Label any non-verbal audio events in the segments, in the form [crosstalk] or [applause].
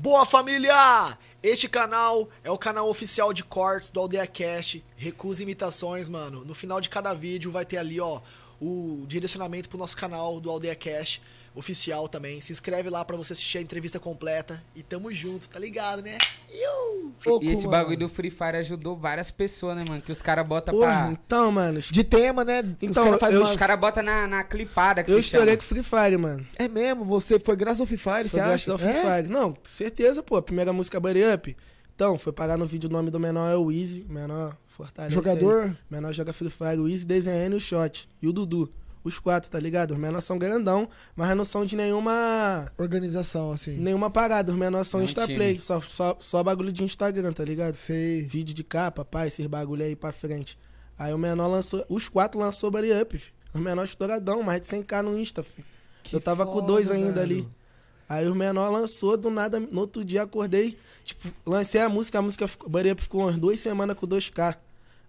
Boa família! Este canal é o canal oficial de cortes do Aldeia Cast. Recusa imitações, mano. No final de cada vídeo vai ter ali, ó, o direcionamento pro nosso canal do Aldeia Cash oficial também. Se inscreve lá para você assistir a entrevista completa e tamo junto, tá ligado, né? Iu, pouco, e esse mano. bagulho do Free Fire ajudou várias pessoas, né, mano? Que os caras botam pra. Então, mano. De tema, né? Então, os caras cara botam na, na clipada que Eu estourei com Free Fire, mano. É mesmo? Você foi graças ao Free Fire, foi você graças acha? Graças ao Free é? Fire. Não, certeza, pô. A primeira música Buddy Up. Então, foi parar no vídeo, o nome do menor é o Easy, menor fortalece Jogador? Aí. Menor joga Free Fire, o Easy, DZN e o Shot, e o Dudu. Os quatro, tá ligado? Os menores são grandão, mas não são de nenhuma... Organização, assim. Nenhuma parada, os menores são é Instaplay, só, só, só bagulho de Instagram, tá ligado? Sei. Vídeo de capa, pá, esses bagulho aí pra frente. Aí o menor lançou, os quatro lançou Body Up, filho. Os menores estouradão, mais de 100k no Insta, filho. Que Eu tava foda, com dois ainda velho. ali. Aí o menor lançou, do nada, no outro dia acordei, tipo, lancei a música, a música ficou, ficou umas duas semanas com 2K.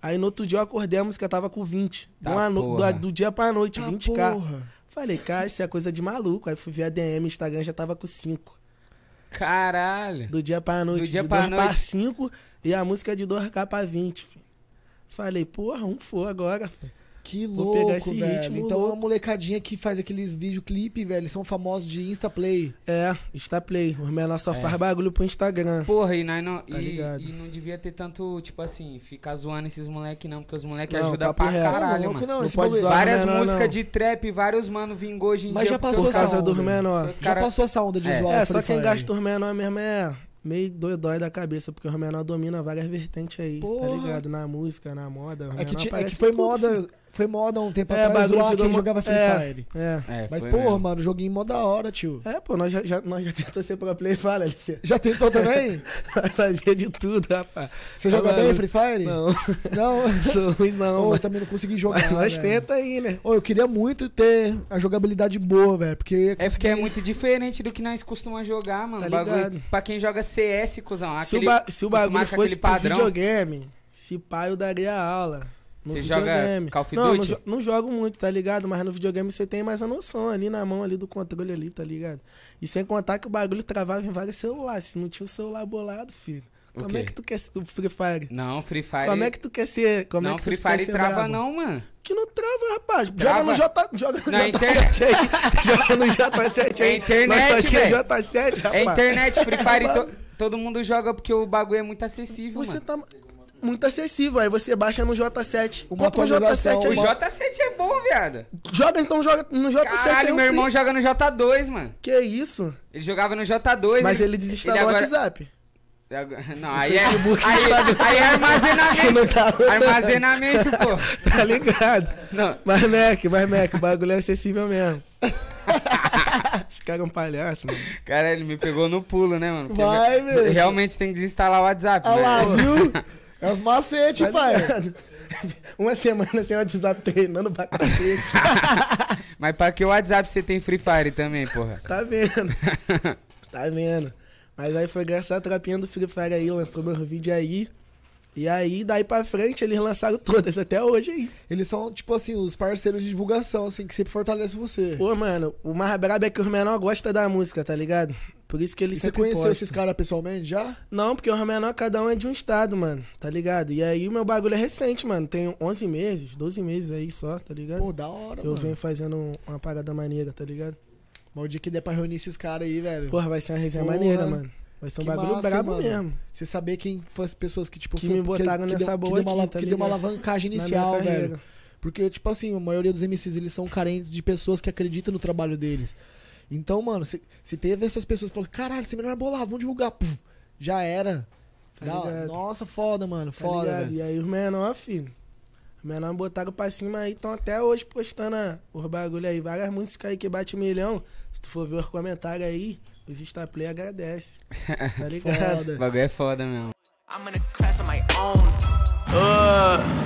Aí no outro dia eu acordei, a música tava com 20. Tá uma no, do, do, dia pra noite, tá 20k. Porra. Falei, cara, isso é coisa de maluco. Aí fui ver a DM, o Instagram já tava com 5. Caralho. Do dia pra noite, do dia de pra 2 noite. pra 5 e a música de 2k pra 20, filho. Falei, porra, um for agora, filho. Que louco, Vou pegar esse velho. ritmo. Então louco. a molecadinha que faz aqueles videoclipe, velho, são famosos de Instaplay. É, Instaplay. Os menores só é. faz bagulho pro Instagram. Porra, e, não, tá e, e, não devia ter tanto, tipo assim, ficar zoando esses moleque não, porque os moleque ajudam pra real. caralho, não, mano. Não, não pode zoar Várias menor, né, músicas de trap, vários mano vingou hoje em Mas dia. Mas já passou por causa dos menor. Já cara... passou essa onda de é. zoar. É, só quem gasta os menor mesmo é meio doidói da cabeça, porque o menor domina várias vertentes aí, tá Porra. tá ligado? Na música, na moda. É que, é que, foi tudo, moda. Filho foi moda um tempo é, atrás o que jogava Free é, Fire. É. é Mas, porra, mano, joguinho mó da hora, tio. É, pô, nós já, já, nós já tentou ser pro play, fire LC. [laughs] Já tentou também? [laughs] fazia de tudo, rapaz. Você tá joga bem Free Fire? Não. Não? [laughs] Sou ruim, não. Ô, também não consegui jogar. Mas nós tenta aí, né? Ô, eu queria muito ter a jogabilidade boa, velho, porque... É é conseguir... Essa que é muito diferente do que nós costumamos jogar, mano. Tá bagulho, ligado. pra quem joga CS, cuzão. Aquele, se o, se o bagulho fosse padrão, videogame, se pai eu daria aula você videogame. joga Call of Duty? Não, não, não, jogo muito, tá ligado? Mas no videogame você tem mais a noção ali na mão ali do controle ali, tá ligado? E sem contar que o bagulho travava em vários celulares. Se não tinha o celular bolado, filho. como é que tu quer ser Free Fire? Não, Free Fire. Como é que tu quer ser? Como não, é que Free Fire trava bravo? não, mano. Que não trava, rapaz. Trava. Joga no J, joga no J7 internet. aí. [laughs] joga no J7 aí. É internet, Nós só tinha J7, é rapaz. É internet, Free Fire. [laughs] to, todo mundo joga porque o bagulho é muito acessível, Você mano. tá muito acessível. Aí você baixa no J7. O Compra no J7 aí. O J7 é bom, viado. Joga então joga no J7 Caralho, é meu irmão joga no J2, mano. Que isso? Ele jogava no J2. Mas ele, ele desinstalou o agora... WhatsApp. Não, aí é, aí, aí é armazenamento. Tá armazenamento, pô. [laughs] Tá ligado? Não. Mas, Mac, mas, Mac, o bagulho é acessível mesmo. [laughs] Esse cara é um palhaço, mano. Cara, ele me pegou no pulo, né, mano? Porque Vai, meu. Realmente tem que desinstalar o WhatsApp. Olha lá, viu? [laughs] É uns macete, Mas, pai. [laughs] Uma semana sem WhatsApp treinando pra cacete. [laughs] Mas pra que o WhatsApp você tem Free Fire também, porra? Tá vendo? [laughs] Tá vendo? Mas aí foi graças à trapinha do Free Fire aí, lançou meu vídeo aí. E aí, daí pra frente, eles lançaram todas, até hoje aí. Eles são, tipo assim, os parceiros de divulgação, assim, que sempre fortalecem você. Pô, mano, o mais brabo é que os menores gostam da música, tá ligado? Por isso que ele e sempre Você conheceu posta. esses caras pessoalmente já? Não, porque o Ramenor, é cada um é de um estado, mano, tá ligado? E aí o meu bagulho é recente, mano. Tem 11 meses, 12 meses aí só, tá ligado? Pô, da hora, que mano. eu venho fazendo uma parada maneira, tá ligado? mal dia que der pra reunir esses caras aí, velho. Porra, vai ser uma resenha Porra. maneira, mano. Vai ser um que bagulho massa, brabo mano. mesmo. Você saber quem foram as pessoas que, tipo, que foi, me botaram que, nessa que boa deu, aqui, uma, tá Que deu uma alavancagem inicial, velho. Porque, tipo assim, a maioria dos MCs, eles são carentes de pessoas que acreditam no trabalho deles. Então, mano, se, se teve essas pessoas que falaram, caralho, esse menor é bolado, vamos divulgar. Puf, já era. Tá da, nossa, foda, mano, tá foda. E aí os menor, filho. Os menor botaram pra cima aí, estão até hoje postando ah, os bagulho aí. Várias músicas aí que bate milhão. Se tu for ver os comentários aí, os Insta Play agradece. Tá [laughs] ligado? foda. O bagulho é foda mesmo. I'm in a class on my own. Uh.